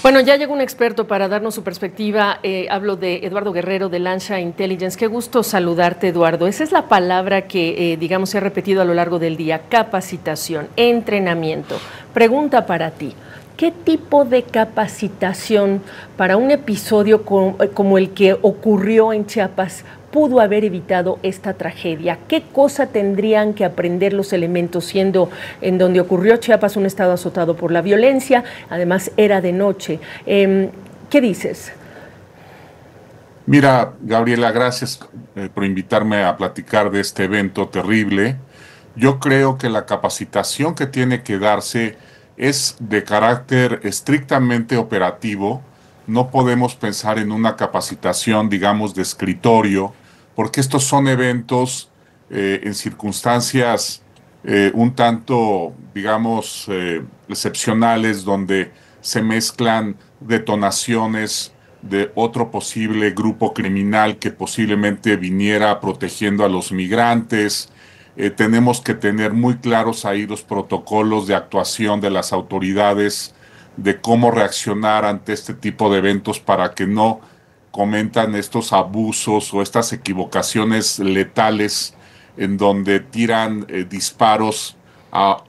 Bueno, ya llegó un experto para darnos su perspectiva. Eh, hablo de Eduardo Guerrero de Lancia Intelligence. Qué gusto saludarte, Eduardo. Esa es la palabra que, eh, digamos, se ha repetido a lo largo del día. Capacitación, entrenamiento. Pregunta para ti. ¿Qué tipo de capacitación para un episodio como el que ocurrió en Chiapas pudo haber evitado esta tragedia? ¿Qué cosa tendrían que aprender los elementos siendo en donde ocurrió Chiapas un estado azotado por la violencia? Además era de noche. Em, ¿Qué dices? Mira, Gabriela, gracias eh, por invitarme a platicar de este evento terrible. Yo creo que la capacitación que tiene que darse es de carácter estrictamente operativo. No podemos pensar en una capacitación, digamos, de escritorio, porque estos son eventos eh, en circunstancias eh, un tanto, digamos, eh, excepcionales, donde se mezclan detonaciones de otro posible grupo criminal que posiblemente viniera protegiendo a los migrantes. tenemos que tener muy claros ahí los protocolos de actuación de las autoridades de cómo reaccionar ante este tipo de eventos para que no comentan estos abusos o estas equivocaciones letales en donde tiran eh, disparos a,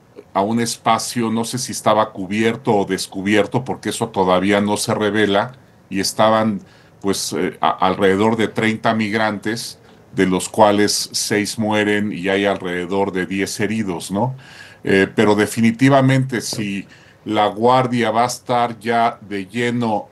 un espacio, no sé si estaba cubierto o descubierto, porque eso todavía no se revela, y estaban pues eh, alrededor de 30 migrantes, de los cuales 6 mueren y hay alrededor de 10 heridos, ¿no? Eh, pero definitivamente si la guardia va a estar ya de lleno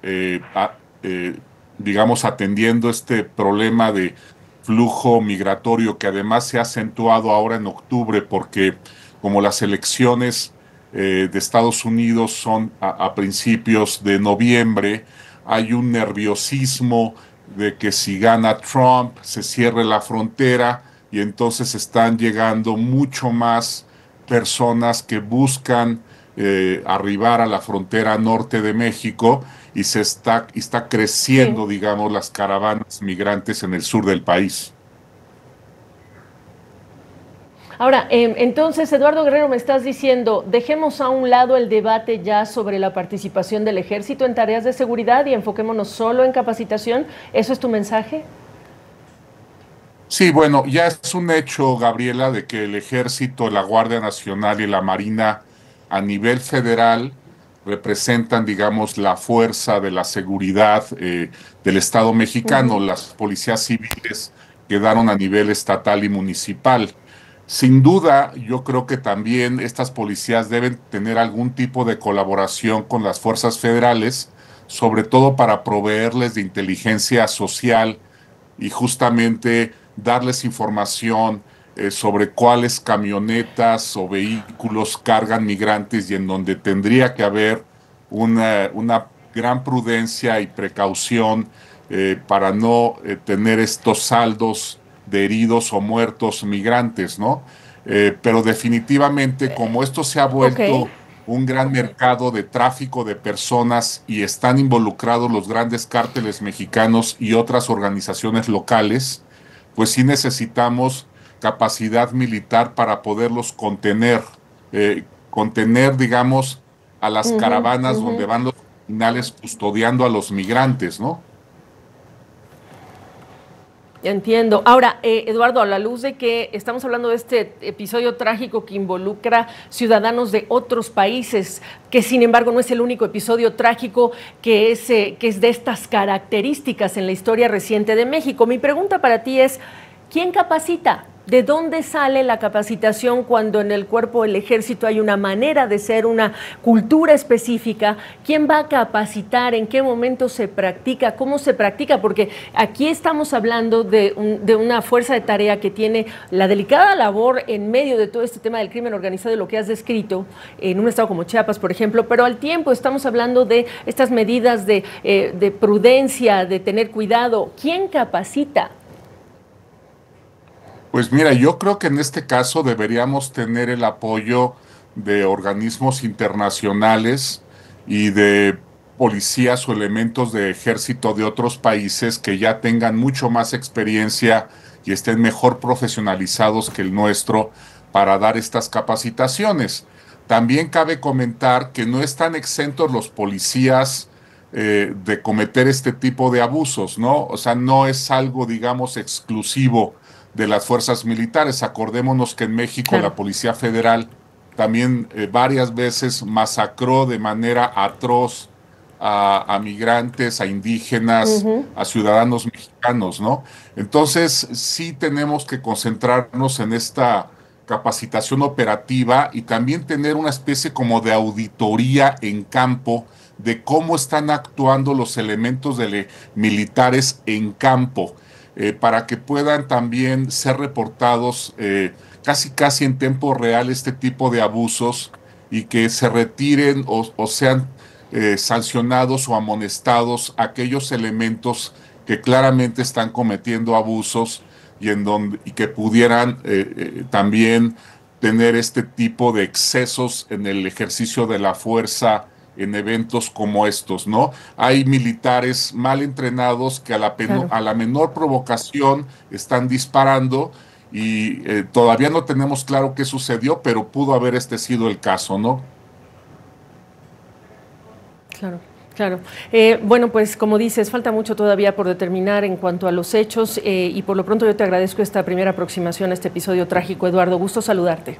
digamos, atendiendo este problema de flujo migratorio que además se ha acentuado ahora en octubre porque como las elecciones eh, de Estados Unidos son a, a, principios de noviembre, hay un nerviosismo de que si gana Trump se cierre la frontera y entonces están llegando mucho más personas que buscan eh, arribar a la frontera norte de México y se está, está creciendo, digamos, las caravanas migrantes en el sur del país. Ahora, em, entonces, Eduardo Guerrero, me estás diciendo, dejemos a un lado el debate ya sobre la participación del ejército en tareas de seguridad y enfoquémonos solo en capacitación. ¿Eso es tu mensaje? Sí, bueno, ya es un hecho, Gabriela, de que el ejército, la Guardia Nacional y la Marina a nivel federal representan, digamos, la fuerza de la seguridad eh, del Estado mexicano. Las policías civiles quedaron a nivel estatal y municipal. Sin duda, yo creo que también estas policías deben tener algún tipo de colaboración con las fuerzas federales, sobre todo para proveerles de inteligencia social y justamente darles información, eh, sobre cuáles camionetas o vehículos cargan migrantes y en donde tendría que haber una, gran prudencia y precaución eh, para no eh, tener estos saldos de heridos o muertos migrantes, ¿no? pero definitivamente como esto se ha vuelto un gran mercado de tráfico de personas y están involucrados los grandes cárteles mexicanos y otras organizaciones locales, pues sí necesitamos capacidad militar para poderlos contener, eh, contener, digamos, a las caravanas donde van los criminales custodiando a los migrantes, ¿no? Entiendo. Ahora, eh, Eduardo, a la luz de que estamos hablando de este episodio trágico que involucra ciudadanos de otros países, que sin embargo no es el único episodio trágico que es, eh, que es de estas características en la historia reciente de México, mi pregunta para ti es, ¿quién capacita? ¿de dónde sale la capacitación cuando en el cuerpo del ejército hay una manera de ser, una cultura específica? ¿Quién va a capacitar? ¿En qué momento se practica? ¿Cómo se practica? Porque aquí estamos hablando de, una fuerza de tarea que tiene la delicada labor en medio de todo este tema del crimen organizado y lo que has descrito en un estado como Chiapas, por ejemplo, pero al tiempo estamos hablando de estas medidas de eh, prudencia, de tener cuidado. ¿Quién capacita? Pues mira, yo creo que en este caso deberíamos tener el apoyo de organismos internacionales y de policías o elementos de ejército de otros países que ya tengan mucho más experiencia y estén mejor profesionalizados que el nuestro para dar estas capacitaciones. También cabe comentar que no están exentos los policías eh, de cometer este tipo de abusos, ¿no? O sea, no es algo, digamos, exclusivo de las fuerzas militares. Acordémonos que en México la Policía Federal también eh, varias veces masacró de manera atroz a, migrantes, a indígenas, a ciudadanos mexicanos, ¿no? Entonces sí tenemos que concentrarnos en esta capacitación operativa y también tener una especie como de auditoría en campo de cómo están actuando los elementos de militares en campo eh, para que puedan también ser reportados eh, casi casi en tiempo real este tipo de abusos y que se retiren o, sean eh, sancionados o amonestados aquellos elementos que claramente están cometiendo abusos y, en y que pudieran también tener este tipo de excesos en el ejercicio de la fuerza en eventos como estos, ¿no? Hay militares mal entrenados que a la, a la menor provocación están disparando y eh, todavía no tenemos claro qué sucedió, pero pudo haber este sido el caso, ¿no? Claro. Claro. Eh, bueno, pues como dices, falta mucho todavía por determinar en cuanto a los hechos eh, y por lo pronto yo te agradezco esta primera aproximación a este episodio trágico. Eduardo, gusto saludarte.